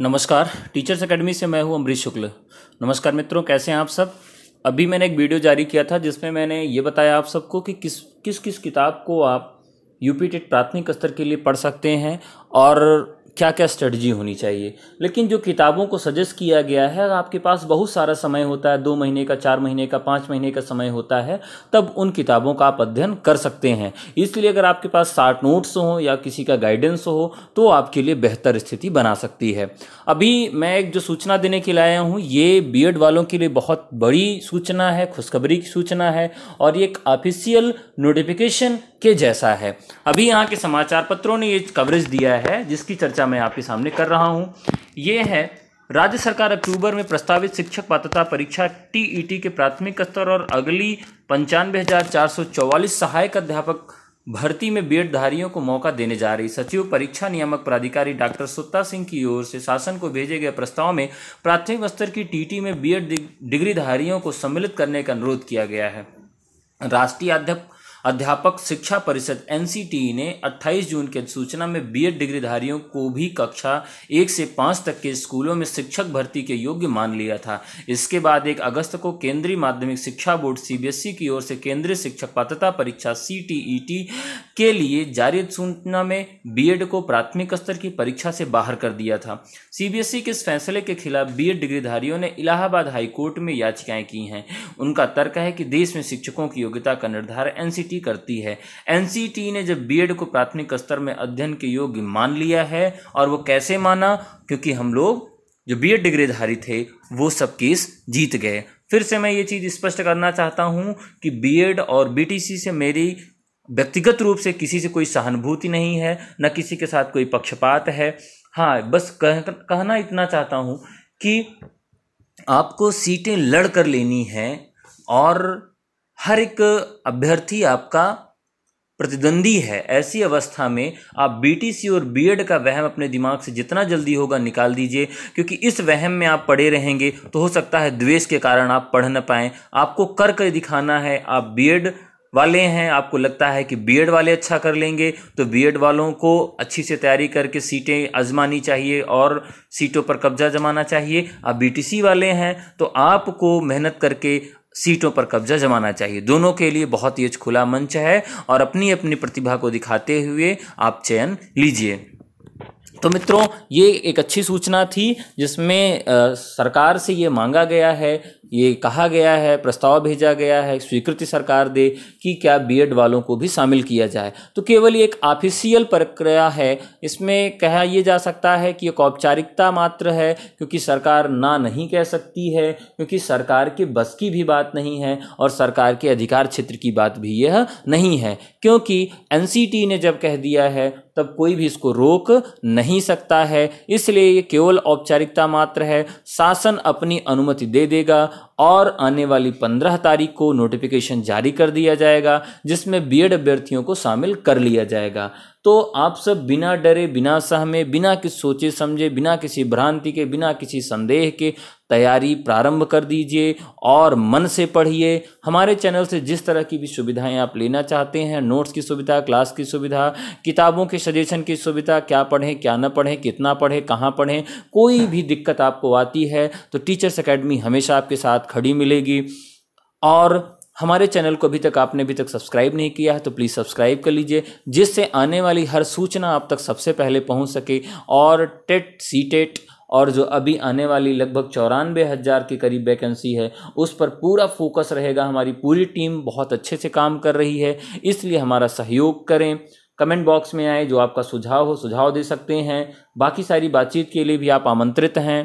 नमस्कार teachers academy से मैं हूं अमरीश शुक्ल नमस्कार मित्रों कैसे हैं आप सब अभी मैंने एक वीडियो जारी किया था जिसमें मैंने ये बताया आप सबको कि किस किस किस किताब को आप यूपी टेट प्राथमिक स्तर के लिए पढ़ सकते हैं और क्या क्या स्ट्रेटजी होनी चाहिए लेकिन जो किताबों को सजेस्ट किया गया है आपके पास बहुत सारा समय होता है दो महीने का चार महीने का पाँच महीने का समय होता है तब उन किताबों का आप अध्ययन कर सकते हैं इसलिए अगर आपके पास शार्ट नोट्स हो या किसी का गाइडेंस हो तो आपके लिए बेहतर स्थिति बना सकती है अभी मैं एक जो सूचना देने के लिए आया हूँ ये बी वालों के लिए बहुत बड़ी सूचना है खुशखबरी की सूचना है और ये एक ऑफिशियल नोटिफिकेशन के जैसा है अभी यहाँ के समाचार पत्रों ने ये कवरेज दिया है है जिसकी चर्चा मैं आपके सामने कर रहा हूँ ये है राज्य सरकार अक्टूबर में प्रस्तावित शिक्षक पात्रता परीक्षा टीईटी e के प्राथमिक स्तर और अगली पंचानवे हज़ार चार सौ चौवालीस सहायक अध्यापक भर्ती में बीएडधारियों को मौका देने जा रही सचिव परीक्षा नियामक प्राधिकारी डॉक्टर सुत्ता सिंह की ओर से शासन को भेजे गए प्रस्ताव में प्राथमिक स्तर की टीटी e में बीएड डिग्रीधारियों को सम्मिलित करने का अनुरोध किया गया है राष्ट्रीय अध्यापक अध्यापक शिक्षा परिषद एन ने 28 जून के सूचना में बी डिग्रीधारियों को भी कक्षा एक से पाँच तक के स्कूलों में शिक्षक भर्ती के योग्य मान लिया था इसके बाद एक अगस्त को केंद्रीय माध्यमिक शिक्षा बोर्ड सीबीएसई की ओर से केंद्रीय शिक्षक पात्रता परीक्षा सी के लिए जारी अधिसूचना में बीएड को प्राथमिक स्तर की परीक्षा से बाहर कर दिया था सीबीएसई e के इस फैसले के खिलाफ बीएड डिग्रीधारियों ने इलाहाबाद हाईकोर्ट में याचिकाएं की हैं उनका तर्क है कि देश में शिक्षकों की योग्यता का निर्धारण एनसीटी करती है एनसीटी ने जब बीएड को प्राथमिक स्तर में अध्ययन के योग्य मान लिया है और वो कैसे माना क्योंकि हम लोग जो बी एड डिग्रीधारी थे वो सब केस जीत गए फिर से मैं ये चीज़ स्पष्ट करना चाहता हूँ कि बीएड और बीटीसी से मेरी व्यक्तिगत रूप से किसी से कोई सहानुभूति नहीं है न किसी के साथ कोई पक्षपात है हाँ बस कह कहना इतना चाहता हूँ कि आपको सीटें लड़ कर लेनी है और हर एक अभ्यर्थी आपका प्रतिद्वंदी है ऐसी अवस्था में आप बीटीसी और बीएड का वहम अपने दिमाग से जितना जल्दी होगा निकाल दीजिए क्योंकि इस वहम में आप पड़े रहेंगे तो हो सकता है द्वेष के कारण आप पढ़ ना पाएं आपको कर कर दिखाना है आप बीएड वाले हैं आपको लगता है कि बी वाले अच्छा कर लेंगे तो बी वालों को अच्छी से तैयारी करके सीटें आजमानी चाहिए और सीटों पर कब्जा जमाना चाहिए आप बी वाले हैं तो आपको मेहनत करके सीटों पर कब्जा जमाना चाहिए दोनों के लिए बहुत ही खुला मंच है और अपनी अपनी प्रतिभा को दिखाते हुए आप चयन लीजिए तो मित्रों ये एक अच्छी सूचना थी जिसमें सरकार से ये मांगा गया है ये कहा गया है प्रस्ताव भेजा गया है स्वीकृति सरकार दे कि क्या बीएड वालों को भी शामिल किया जाए तो केवल एक ऑफिशियल प्रक्रिया है इसमें कहा यह जा सकता है कि एक औपचारिकता मात्र है क्योंकि सरकार ना नहीं कह सकती है क्योंकि सरकार के बस की भी बात नहीं है और सरकार के अधिकार क्षेत्र की बात भी यह नहीं है क्योंकि एन ने जब कह दिया है तब कोई भी इसको रोक नहीं सकता है इसलिए ये केवल औपचारिकता मात्र है शासन अपनी अनुमति दे देगा और आने वाली पंद्रह तारीख को नोटिफिकेशन जारी कर दिया जाएगा जिसमें एड अभ्यर्थियों को शामिल कर लिया जाएगा तो आप सब बिना डरे बिना सहमे बिना किसी सोचे समझे बिना किसी भ्रांति के बिना किसी संदेह के तैयारी प्रारंभ कर दीजिए और मन से पढ़िए हमारे चैनल से जिस तरह की भी सुविधाएं आप लेना चाहते हैं नोट्स की सुविधा क्लास की सुविधा किताबों के सजेशन की सुविधा क्या पढ़ें क्या न पढ़ें कितना पढ़ें कहाँ पढ़ें कोई भी दिक्कत आपको आती है तो टीचर्स अकेडमी हमेशा आपके साथ खड़ी मिलेगी और हमारे चैनल को अभी तक आपने अभी तक सब्सक्राइब नहीं किया है तो प्लीज़ सब्सक्राइब कर लीजिए जिससे आने वाली हर सूचना आप तक सबसे पहले पहुंच सके और टेट सी टेट और जो अभी आने वाली लगभग चौरानवे हज़ार के करीब वैकेंसी है उस पर पूरा फोकस रहेगा हमारी पूरी टीम बहुत अच्छे से काम कर रही है इसलिए हमारा सहयोग करें कमेंट बॉक्स में आए जो आपका सुझाव हो सुझाव दे सकते हैं बाकी सारी बातचीत के लिए भी आप आमंत्रित हैं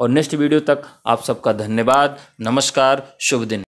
और नेक्स्ट वीडियो तक आप सबका धन्यवाद नमस्कार शुभ दिन